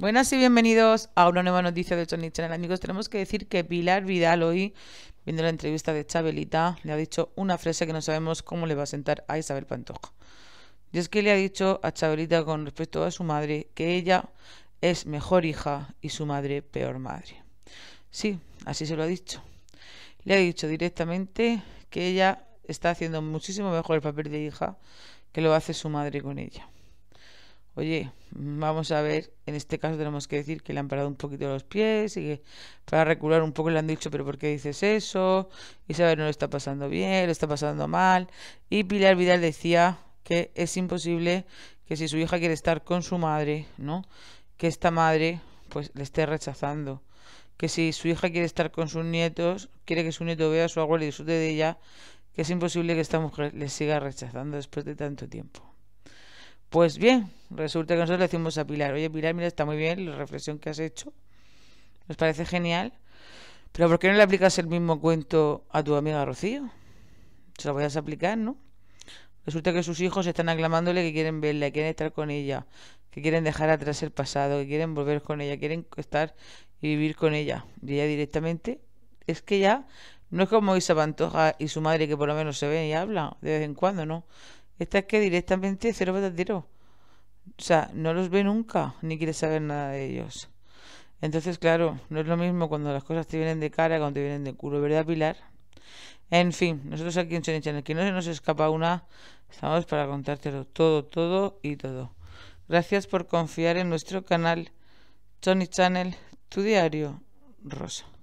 Buenas y bienvenidos a una nueva noticia de Tony Channel. Amigos, tenemos que decir que Pilar Vidal hoy, viendo la entrevista de Chabelita, le ha dicho una frase que no sabemos cómo le va a sentar a Isabel Pantoja. Y es que le ha dicho a Chabelita con respecto a su madre que ella es mejor hija y su madre peor madre. Sí, así se lo ha dicho. Le ha dicho directamente que ella está haciendo muchísimo mejor el papel de hija que lo hace su madre con ella oye, vamos a ver, en este caso tenemos que decir que le han parado un poquito los pies y que para recular un poco le han dicho, pero ¿por qué dices eso? Isabel no lo está pasando bien, lo está pasando mal. Y Pilar Vidal decía que es imposible que si su hija quiere estar con su madre, ¿no? Que esta madre pues le esté rechazando. Que si su hija quiere estar con sus nietos, quiere que su nieto vea a su abuela y disfrute de ella, que es imposible que esta mujer le siga rechazando después de tanto tiempo. Pues bien, resulta que nosotros le decimos a Pilar, oye Pilar, mira, está muy bien la reflexión que has hecho, nos parece genial, pero ¿por qué no le aplicas el mismo cuento a tu amiga Rocío? Se lo puedes aplicar, ¿no? Resulta que sus hijos están aclamándole que quieren verla, que quieren estar con ella, que quieren dejar atrás el pasado, que quieren volver con ella, quieren estar y vivir con ella. Y ella directamente es que ya no es como Isa Pantoja y su madre que por lo menos se ven y hablan de vez en cuando, ¿no? Esta es que directamente cero patatero. O sea, no los ve nunca, ni quiere saber nada de ellos. Entonces, claro, no es lo mismo cuando las cosas te vienen de cara, cuando te vienen de culo, ¿verdad, Pilar? En fin, nosotros aquí en Tony Channel, que no se nos escapa una, estamos para contártelo todo, todo y todo. Gracias por confiar en nuestro canal Tony Channel, tu diario rosa.